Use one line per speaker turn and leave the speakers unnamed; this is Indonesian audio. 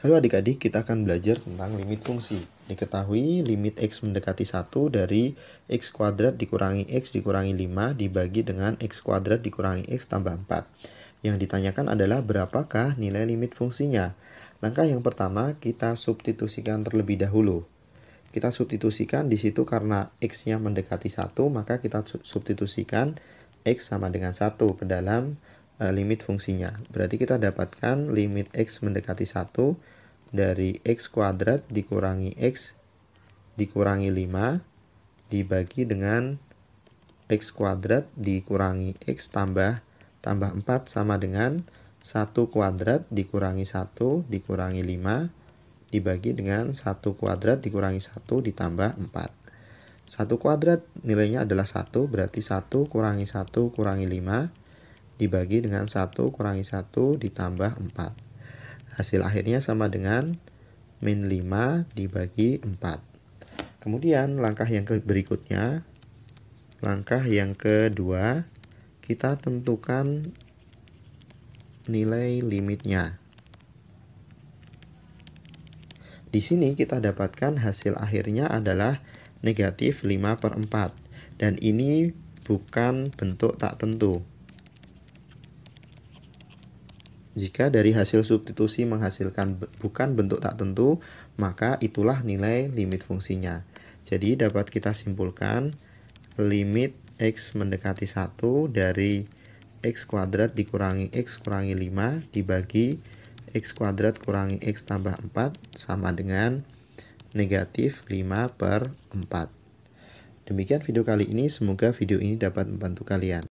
Halo adik-adik, kita akan belajar tentang limit fungsi. Diketahui limit x mendekati 1 dari x kuadrat dikurangi x dikurangi 5 dibagi dengan x kuadrat dikurangi x tambah 4. Yang ditanyakan adalah berapakah nilai limit fungsinya. Langkah yang pertama, kita substitusikan terlebih dahulu. Kita substitusikan di situ karena x-nya mendekati 1, maka kita substitusikan x sama dengan 1 ke dalam Eh, limit fungsinya. Berarti kita dapatkan limit x mendekati 1 dari x kuadrat dikurangi x dikurangi 5 dibagi dengan x kuadrat dikurangi x tambah tambah 4 sama dengan 1 kuadrat dikurangi 1 dikurangi 5 dibagi dengan 1 kuadrat dikurangi 1 ditambah 4. 1 kuadrat nilainya adalah 1 berarti 1 kurangi 1 kurangi 5 dibagi dengan 1 kurangi 1 ditambah 4. Hasil akhirnya sama dengan min 5 dibagi 4. Kemudian langkah yang berikutnya, langkah yang kedua, kita tentukan nilai limitnya. Di sini kita dapatkan hasil akhirnya adalah negatif 5 per 4 dan ini bukan bentuk tak tentu. Jika dari hasil substitusi menghasilkan bukan bentuk tak tentu, maka itulah nilai limit fungsinya. Jadi dapat kita simpulkan limit x mendekati 1 dari x kuadrat dikurangi x kurangi 5 dibagi x kuadrat kurangi x tambah 4 sama dengan negatif 5 per 4. Demikian video kali ini, semoga video ini dapat membantu kalian.